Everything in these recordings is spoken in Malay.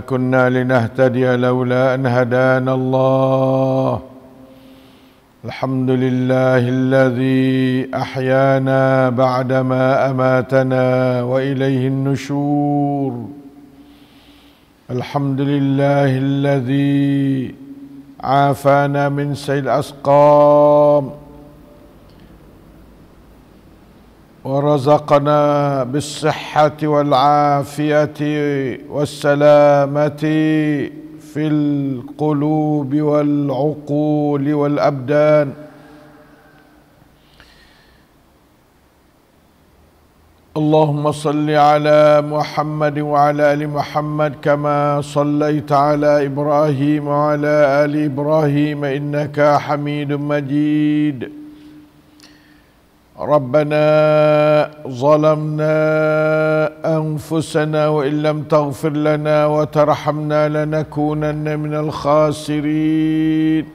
كنا لنهتدي لولا أن هدانا الله الحمد لله الذي أحيانا بعدما أماتنا وإليه النشور الحمد لله الذي عافانا من سيل الأسقام ورزقنا بالصحة والعافية والسلامة في القلوب والعقول والأبدان اللهم صل على محمد وعلى ال محمد كما صليت على ابراهيم وعلى ال ابراهيم انك حميد مجيد ربنا ظلمنا انفسنا وان لم تغفر لنا وترحمنا لنكونن من الخاسرين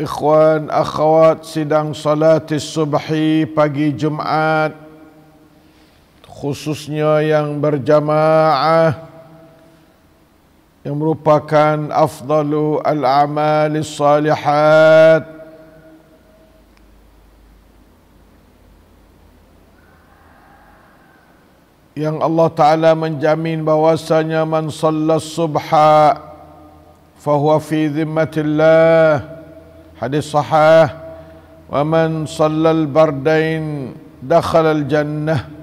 اخوان اخوات سيدان صلاه الصبح pagi jumat khususnya yang berjamaah yang merupakan afdalu al-amal salihat yang Allah Ta'ala menjamin bahwasanya man salla subha fahuwa fi zimmatillah hadis sahah wa man salla al-bardain dakhal al-jannah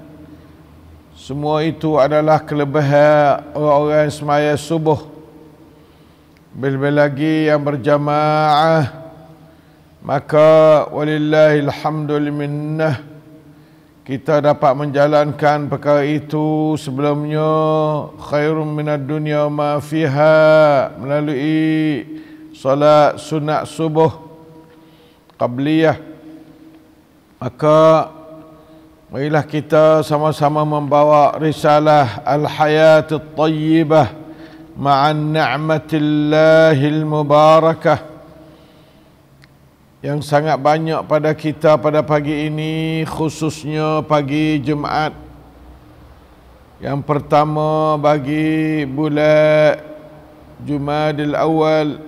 semua itu adalah kelebihan orang-orang semaya subuh. Bila-bila lagi yang berjamaah, maka walillahilhamdulillah kita dapat menjalankan perkara itu sebelumnya khairun minat dunia ma melalui salat sunat subuh qabliyah maka Marilah kita sama-sama membawa risalah al hayat al tayyibah ma'an ni'matillahil mubarakah yang sangat banyak pada kita pada pagi ini khususnya pagi Jumaat yang pertama bagi bulan Jumadil Awal 1400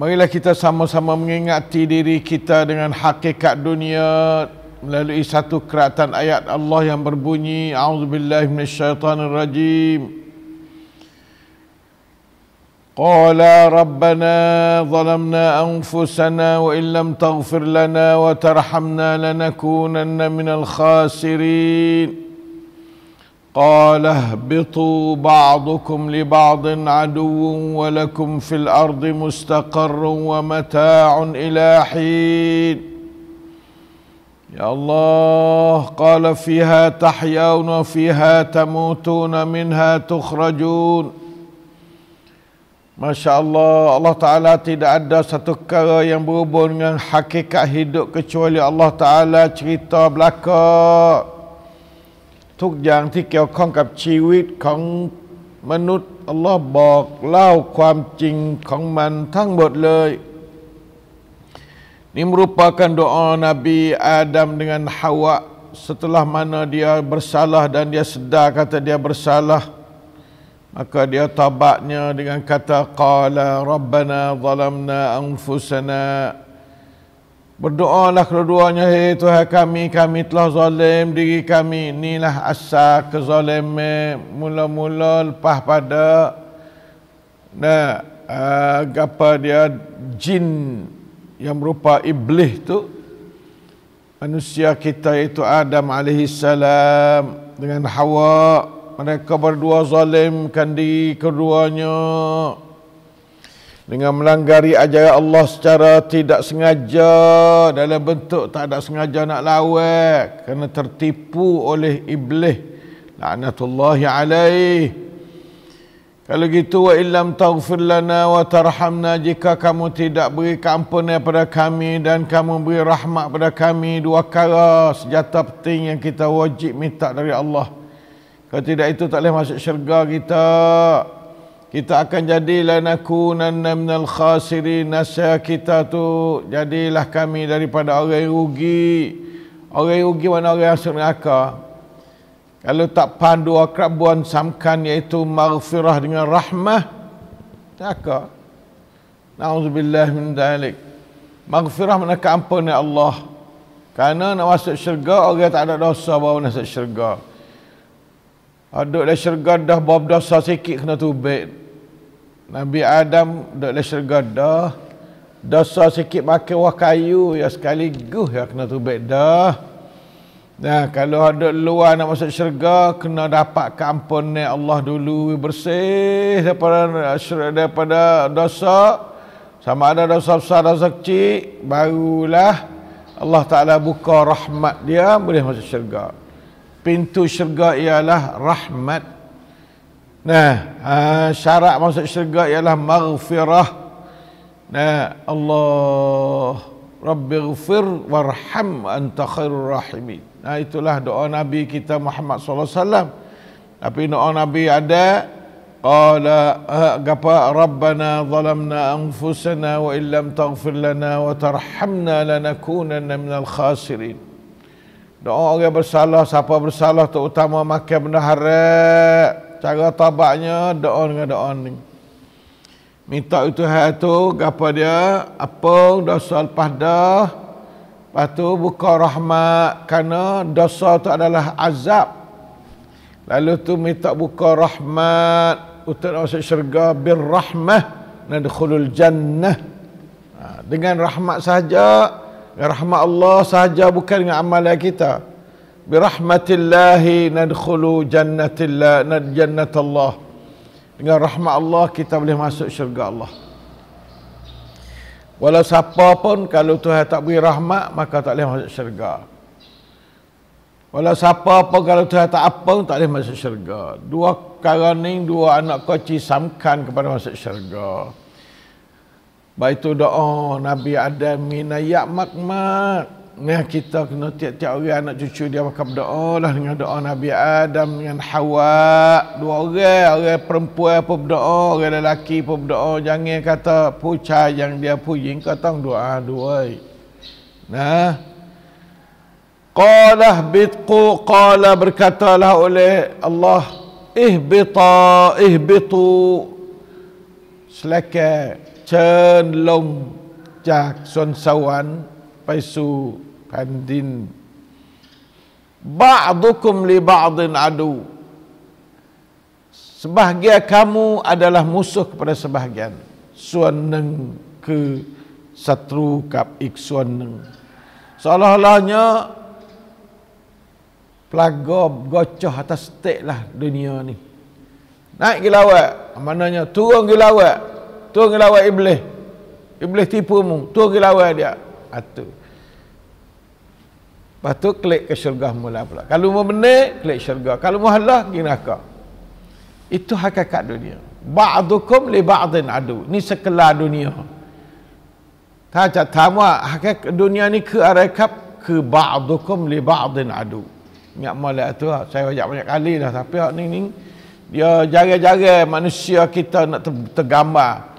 Marilah kita sama-sama mengingati diri kita dengan hakikat dunia melalui satu keratan ayat Allah yang berbunyi A'udzubillah minasyaitanir rajim Qala rabbana zalamna anfusana wa in lam taghfir lana wa tarhamna lanakunanna minal khasirin قال اهبطوا بعضكم لبعض عدو ولكم في الارض مستقر ومتاع الى حين يا الله قال فيها تحيون وفيها تموتون منها تخرجون ما شاء الله الله تعالى tidak ada ينبوبون perkara yang berhubung dengan hakikat hidup kecuali Allah taala ทุกอย่างที่เกี่ยวข้องกับชีวิตของมนุษย์อัลลอฮ์บอกเล่าความจริงของมันทั้งหมดเลยนี่มรุปากันดอานบีอาดัมดังนฮาวะ setelah mana dia bersalah dan dia sedar kata dia bersalah maka dia tabaknya dengan kata qala rabbana zalamna anfusana Berdoalah keduanya, Hei Tuhan kami, kami telah zalim diri kami. Inilah asal kezaliman mula-mula lepas pada nah, uh, apa dia jin yang berupa iblis tu manusia kita itu Adam alaihi salam dengan Hawa mereka berdua zalimkan diri keduanya dengan melanggari ajaran Allah secara tidak sengaja dalam bentuk tak ada sengaja nak lawak kerana tertipu oleh iblis laknatullahi alaih kalau gitu wa illam taghfir lana wa tarhamna jika kamu tidak beri ampun kepada kami dan kamu beri rahmat kepada kami dua kala sejata penting yang kita wajib minta dari Allah kalau tidak itu tak boleh masuk syurga kita kita akan jadilah nakunanna minal khasirin nasya kita tu jadilah kami daripada orang yang rugi orang yang rugi mana orang yang masuk neraka kalau tak pandu akrab buan samkan iaitu maghfirah dengan rahmah neraka na'udzubillah min dalik maghfirah mana keampunan Allah kerana nak masuk syurga orang yang tak ada dosa baru masuk syurga Aduk dah syurga dah bab dosa sikit kena tubik. Nabi Adam duduk dalam syurga dah. Dosa sikit pakai wah kayu ya sekali guh ya kena tubik dah. Nah, kalau ada luar nak masuk syurga, kena dapat kampun Allah dulu bersih daripada daripada dosa. Sama ada dosa besar, dosa kecil, barulah Allah Ta'ala buka rahmat dia, boleh masuk syurga pintu syurga ialah rahmat nah ha, syarat masuk syurga ialah maghfirah nah Allah rabbighfir warham anta khairur rahimin nah itulah doa nabi kita Muhammad sallallahu alaihi wasallam tapi doa nabi ada qala ha, gapa rabbana zalamna anfusana wa illam taghfir lana wa tarhamna lanakunanna minal khasirin Doa orang yang bersalah, siapa bersalah terutama makan benda haram. Cara tabaknya doa dengan doa ni. Minta itu hal itu, apa dia? Apa dosa lepas dah? Lepas tu buka rahmat kerana dosa tu adalah azab. Lalu tu minta buka rahmat untuk masuk syurga bir rahmah nadkhulul jannah. Ha, dengan rahmat saja rahmat Allah sahaja bukan dengan amalan kita bi rahmatillahi nadkhulu jannatillah nad jannatallah dengan rahmat Allah kita boleh masuk syurga Allah walau siapa pun kalau Tuhan tak beri rahmat maka tak boleh masuk syurga walau siapa pun kalau Tuhan tak apa tak boleh masuk syurga dua karaning dua anak kecil samkan kepada masuk syurga Baik tu doa Nabi Adam minayak ya makmak. Ni kita kena tiap-tiap orang anak cucu dia maka berdoa lah dengan doa Nabi Adam dengan Hawa. Dua orang, orang perempuan pun berdoa, orang lelaki pun berdoa. Jangan kata puca yang dia puji kau tang doa dua. Nah. Qala bitqu qala berkatalah oleh Allah ihbita ihbitu selaka ชิญลงจากสวนสวรรค์ไปสู่แผ่นดินบาดุคุมลิบาดินอดู sebahagia kamu adalah musuh kepada sebahagian suan neng ke satru kap ik suan neng seolah-olahnya pelaga gocoh atas tek lah dunia ni naik gilawak mananya turun gilawak Tuang lawan iblis. Iblis tipu mu. Tuang lawan dia. Atu. patu klik ke syurga mula pula. Kalau mu benar, klik syurga. Kalau mau halah, gini Itu hakikat dunia. Ba'dukum li ba'din adu. Ni sekelah dunia. Tak cak tamu hakikat dunia ni ke arekap ke ba'dukum li ba'din adu. Ingat malah tu lah. saya banyak banyak kali dah tapi hak ni ni dia jaga-jaga manusia kita nak tergambar.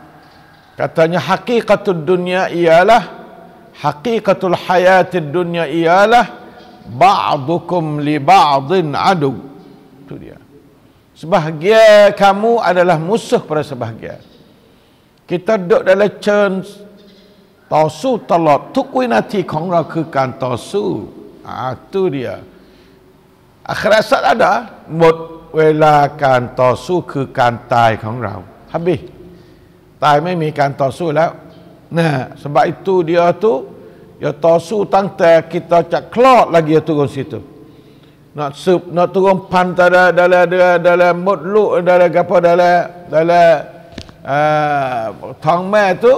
Katanya hakikatul dunia ialah Hakikatul hayatul dunia ialah Ba'dukum li ba'din adu Itu dia Sebahagia kamu adalah musuh pada sebahagia Kita duduk dalam cern Tosu telah Tukui nanti kong rakukan tosu ha, Itu ha, dia Akhirat saat ada Mut welakan tosu kekantai kong rakukan Habis time ni mikan lah nah sebab itu dia tu dia tosu tangta kita cak klot lagi dia turun situ nak sup nak turun pantai dalam dalam dalam dalam mutluk dalam gapo dalam dalam uh, ah, tong tu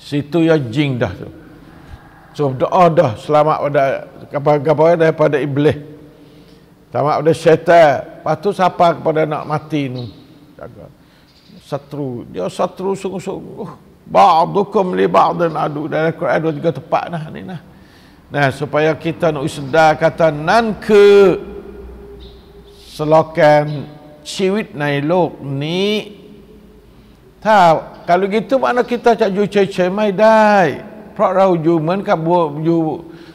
situ ya jing dah tu so doa dah selamat pada apa ya, apa daripada iblis selamat pada syaitan patu siapa kepada nak mati ni jaga satru dia satru sungguh-sungguh uh, ba'dukum li ba'din adu dalam Quran dua juga tepat nah ni nah nah supaya kita nak sedar kata nan ke selokan ciwit nai lok ni ta kalau gitu mana kita cak ju cai cai mai dai pro berada di atas ka bu ju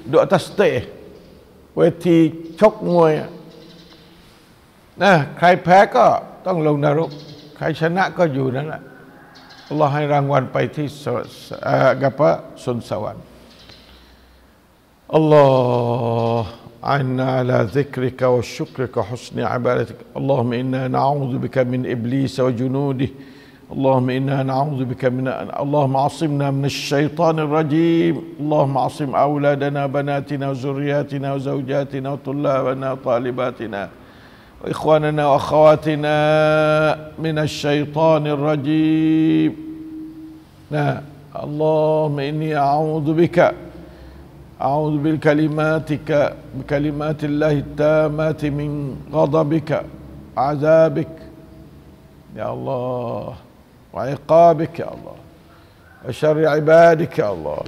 do atas stage weti chok muai nah kai pak ก็ต้องลงนรกใครชนะก็อยู่นั่นแหละอัลลอฮ์ให้รางวัลไปที่สกับสุนสวรรค์อัลลอฮ์ عنا على ذكرك وشكرك وحسن عبادتك اللهم إنا نعوذ بك من إبليس وجنوده اللهم إنا نعوذ بك من اللهم عصمنا من الشيطان الرجيم اللهم عصم أولادنا بناتنا وزرياتنا وزوجاتنا وطلابنا وطالباتنا إخواننا وأخواتنا من الشيطان الرجيم لا اللهم إني أعوذ بك أعوذ بكلماتك بكلمات الله التامات من غضبك عذابك يا الله وعقابك يا الله وشر عبادك يا الله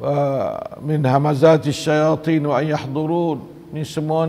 ومن همزات الشياطين وأن يحضرون من semua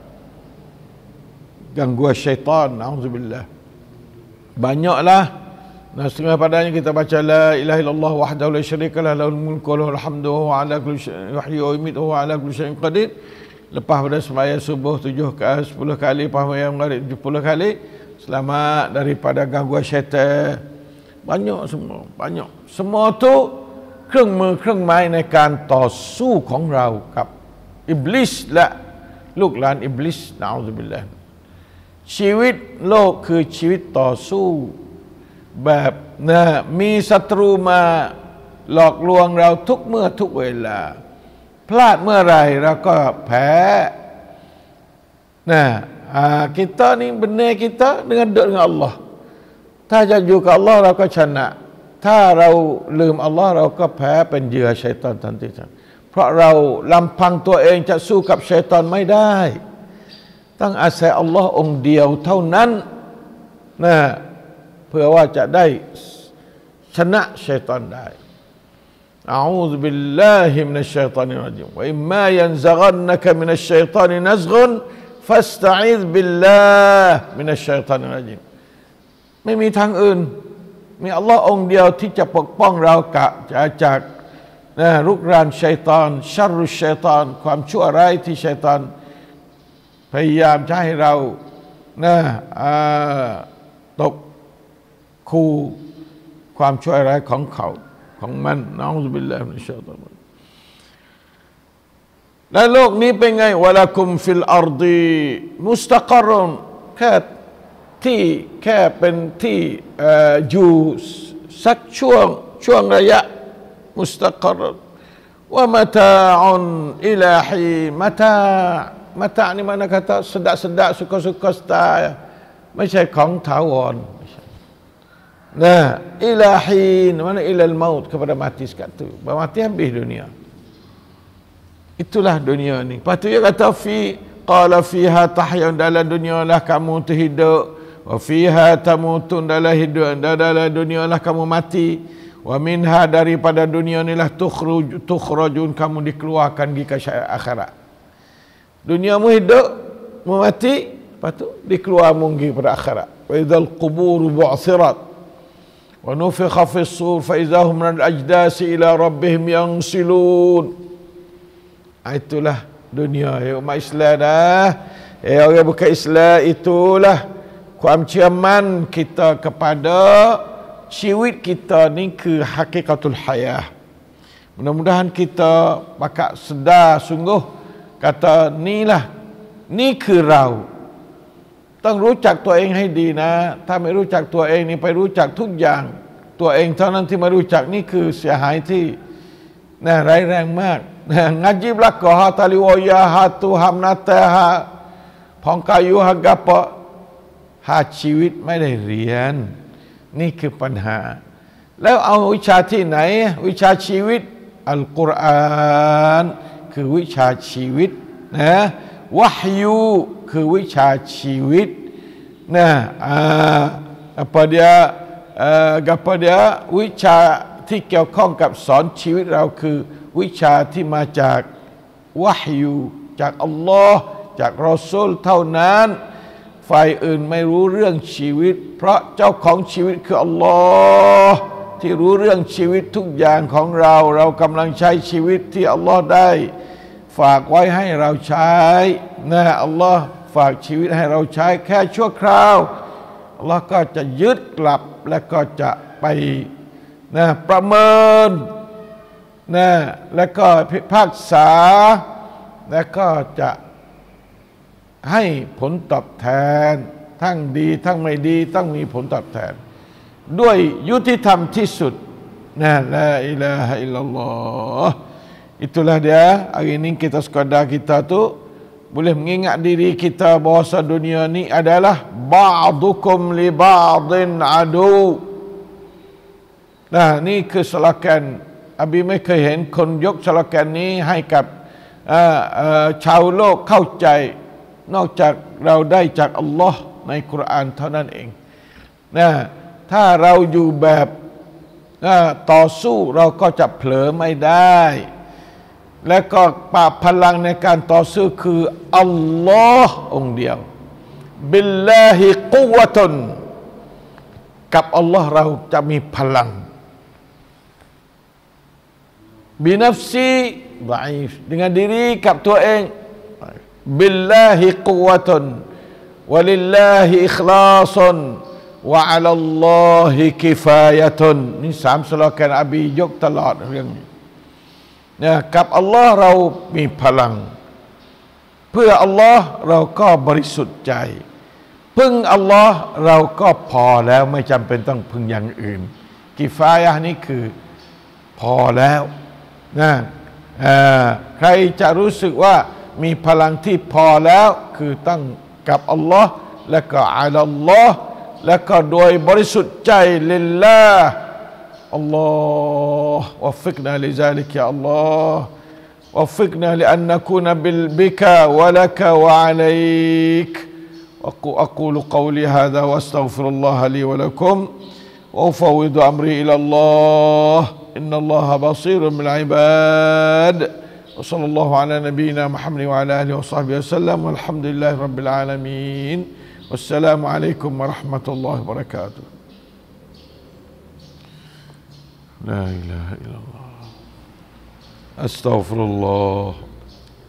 gangguan syaitan auzubillah banyaklah dan setengah padanya kita baca la ilaha illallah wahdahu la syarika lah lahul mulku wa lahul hamdu wa huwa ala kulli syai'in yuhyi wa yumiitu wa huwa ala kulli syai'in qadir lepas pada sembahyang subuh 7 ke 10 kali paham yang maghrib 70 kali selamat daripada gangguan syaitan banyak semua banyak semua tu kereng me kereng mai ในการต่อสู้ของเรากับ iblis la lukan iblis na'udzubillah ชีวิตโลกคือชีวิตต่อสู้ แบบนะมีศัตรูมาหลอกลวงเราทุกเมื่อทุกเวลา พลาดเมื่อไรเราก็แพ้นะกิต a นี้เป็นเนกิตะเ g a n duduk น e ัลอ n a l ถ้าจะอยู่กับอัลลอฮ์เราก็ชนะ ถ้าเราลืมอัลลอฮ์เราก็แพ้เป็นเหยื่อชัยตอนทันทีทันเพราะเราลำพังตัวเองจะสู้กับชัยตอนไม่ได้ต้องอาศัยอัลลอฮ์องเดียว เท่านั้นนะเพื่อว่าจะได้ชนะชัยตอนได้อาอ ذ ب บิลลาฮิมินัชชัยตานิร إ ิม ي ن อิมมายันซะกัน ن ะกมินัชชัยตานินัซกุนฟัสตะอิซบิลลามินัชชัยตานิริมไม่มีทางอื่น มีอัลลอฮ์องเดียว ที่จะปกป้องเรากะจากนะรุกรานชัยตอนชัรุชัยตอนความชั่วร้ายที่ชัยตอนพยายามใช้ให้เรานะตกคูความช่วยร้ายของเขาของมันนะอัลลอฮฺบิลลาฮิมินชาตัลและโลกนี้เป็นไง วะลักุมฟิลอาร์ดีมุสตะกรอนแค่ที่แค่เป็นที่อยู่สักช่วงช่วงระยะ มุสตะกรอนว่ามาตาอุนอิลาฮีมาตา mata ni mana kata sedap-sedap suka-suka style macam kong tawon nah ilahin mana ilal maut kepada mati sekat tu mati habis dunia itulah dunia ni lepas tu dia kata fi qala fiha tahyan dalam dunia lah kamu tu hidup wa fiha tamutun dalam hidup dalam dunia lah kamu mati wa minha daripada dunia ni lah tukhrajun kamu dikeluarkan di ke akhirat Dunia mu hidup, mu mati, lepas tu dikeluar mungkin pada akhirat. Wa idzal qubur bu'thirat. Wa nufikha fi sur fa idza hum min al-ajdas ila rabbihim yansilun. Ah, itulah dunia ya umat Islam dah. Ya orang bukan Islam itulah kuamciaman kita kepada ciwit kita ni ke hakikatul hayah. Mudah-mudahan kita pakak sedar sungguh k ต t นี้ล่ะ นี่คือเรา ต้องรู้จักตัวเองให้ดีนะ ถ้าไม่รู้จักตัวเองนี่ไปรู้จักทุกอย่างตัวเอง เท่านั้นที่ไม่รู้จักนี่คือเสียหายที่นะร้ายแรงมากงาจิบลักกอฮาตาลิวยาฮาตูฮัมนาตฮาพองกายุฮักะปะหาชีวิตไม่ได้เรียน นี่คือปัญหา แล้วเอาวิชาที่ไหน วิชาชีวิตอัลกุรอานคือวิชาชีวิตนะวะฮยูคือวิชาชีวิตนะอ่า k ดี a d a uh, k e วิชาที่เกี่ยวข้องกับสอนชีวิตเราคือวิชาที่มาจากวะฮยูจากอัลลอฮ์จากรอซูลเท่านั้น ฝ่ายอื่นไม่รู้เรื่องชีวิต เพราะเจ้าของชีวิตคืออัลลอฮ์ที่รู้เรื่องชีวิตทุกอย่างของเราเรากำลังใช้ชีวิตที่อัลลอฮ์ได้ ฝากไว้ให้เราใช้นะอัลลอฮ์ฝากชีวิตให้เราใช้แค่ชั่วคราวอัลลอฮ์ก็จะยึดกลับและก็จะไปนะประเมินนะและก็พิพากษาและก็จะให้ผลตอบแทนทั้งดีทั้งไม่ดีต้องมีผลตอบแทนด้วยยุติธรรมที่สุดนะลาอิลาฮะอิลลัลลอฮ itulah dia hari ini kita sekadar kita tu boleh mengingat diri kita bahawa dunia ni adalah ba'dukum li ba'din adu nah ni keselakan abi mai ke hen konjok selakan ni hai kap uh, ah, uh, ah, chau lo kau cai nok cak rau dai cak Allah nai Quran tanan eng nah ถ้าเราอยู่แบบต่อสู้เราก็จะเผลอไม่ได้ และก็ปราบพลังในการต่อสู้คืออัลลอฮ์องเดียวบิลลาฮิกุวะตุนกับอัลลอฮ์เราจะมีพลังบินัฟซีบาย dengan d กับตัวเองบิลลาฮิกุวะตุนวะลิลลาฮิอิคลาซนวะอัลลอฮิกิฟายะตุนนี่สามสโลแกนอบียกตลอดเรื่องนี้นะกับอัลลอฮ์เรามีพลังเพื่ออัลลอฮ์เราก็บริสุทธิ์ใจพึ่งอัลลอฮ์เราก็พอแล้วไม่จำเป็นต้องพึ่งอย่างอื่น กิฟายะนี่คือพอแล้วนะใครจะรู้สึกว่ามีพลังที่พอแล้วคือตั้งกับอัลลอฮ์และก็อัลลอฮ์ الله وفقنا لأن نكون بك ولك وعليك أقول قولي هذا وأستغفر الله لي ولكم وأفوض أمري إلى الله إن الله بصير بالعباد وصلى الله على نبينا محمد وعلى آله وصحبه وسلم والحمد لله رب العالمين والسلام عليكم ورحمة الله وبركاته لا إله إلا الله أستغفر الله